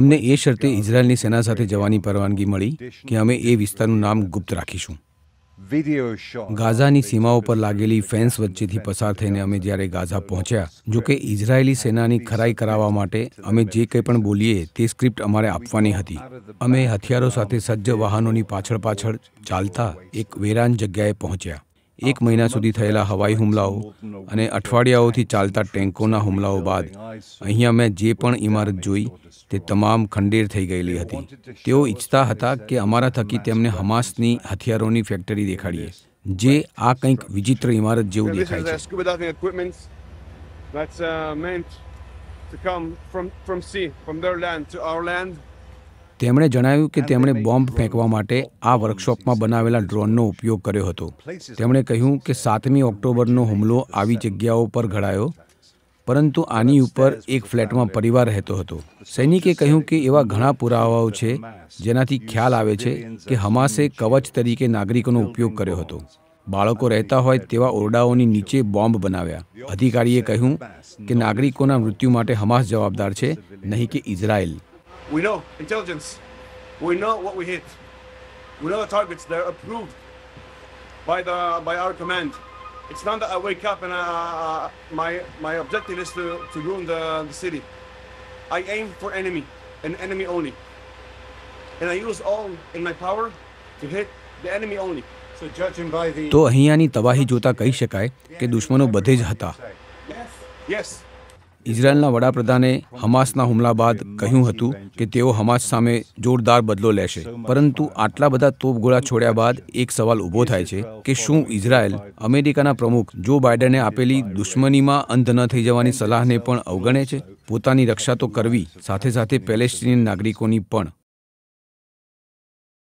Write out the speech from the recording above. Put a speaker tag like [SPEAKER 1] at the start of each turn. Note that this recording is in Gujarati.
[SPEAKER 1] અમને એ શરતે ઇઝરાયેલની સેના સાથે જવાની પરવાનગી મળી કે અમે એ વિસ્તારનું નામ ગુપ્ત રાખીશું ગાઝાની સીમાઓ પર લાગેલી ફેન્સ વચ્ચેથી પસાર થઈને અમે જ્યારે ગાઝા પહોંચ્યા જો કે ઇઝરાયેલી સેનાની ખરાઈ કરાવવા માટે અમે જે કંઈ પણ બોલીએ તે સ્ક્રિપ્ટ અમારે આપવાની હતી અમે હથિયારો સાથે સજ્જ વાહનોની પાછળ પાછળ ચાલતા એક વેરાન જગ્યાએ પહોંચ્યા એક મહિના સુધી થયેલા હવાઈ હુમલાઓ અને અઠવાડિયાઓથી ચાલતા ટેન્કોના હુમલાઓ બાદ અહીંયા મેં જે પણ ઇમારત જોઈ તે તમામ ખંડેર થઈ ગયેલી હતી તેઓ ઈચ્છતા હતા કે અમારા થકી તેમને હમાસની હથિયારોની ફેક્ટરી દેખાડીએ જે આ કંઈક વિચિત્ર ઇમારત જેવું દેખાય
[SPEAKER 2] છે
[SPEAKER 1] તેમણે જણાવ્યું કે તેમણે બોમ્બ ફેંકવા માટે આ વર્કશોપમાં બનાવેલા ડ્રોનનો ઉપયોગ કર્યો હતો તેમણે કહ્યું કે સાતમી ઓક્ટોબરનો હુમલો આવી જગ્યાઓ પર ઘડાયો પરંતુ આની ઉપર એક ફ્લેટમાં પરિવાર રહેતો હતો સૈનિકે કહ્યું કે એવા ઘણા પુરાવાઓ છે જેનાથી ખ્યાલ આવે છે કે હમાસે કવચ તરીકે નાગરિકોનો ઉપયોગ કર્યો હતો બાળકો રહેતા હોય તેવા ઓરડાઓની નીચે બોમ્બ બનાવ્યા અધિકારીએ કહ્યું કે નાગરિકોના મૃત્યુ માટે હમાસ જવાબદાર છે નહીં કે Israel
[SPEAKER 2] We know intelligence. We know what we hit. We know the targets. They're approved by the by our command. It's not that I wake up and uh, uh my my objective is to, to ruin the, the city. I aim for enemy and enemy only. And I use all in my power to hit the enemy only. So તો અહીંયાની
[SPEAKER 1] તબાહી જોતા કહી શકાય કે દુશ્મનો બધે જ હતા યસ ઇઝરાયેલના વડાપ્રધાને હમાસના હુમલા બાદ કહ્યું હતું કે તેઓ હમાસ સામે જોરદાર બદલો લેશે પરંતુ આટલા બધા તોપગોળા છોડ્યા બાદ એક સવાલ ઊભો થાય છે કે શું ઇઝરાયેલ અમેરિકાના પ્રમુખ જો બાઇડને આપેલી દુશ્મનીમાં અંધ ન થઈ જવાની સલાહને પણ અવગણે છે પોતાની રક્ષા તો કરવી સાથે સાથે પેલેસ્ટીનિયન નાગરિકોની પણ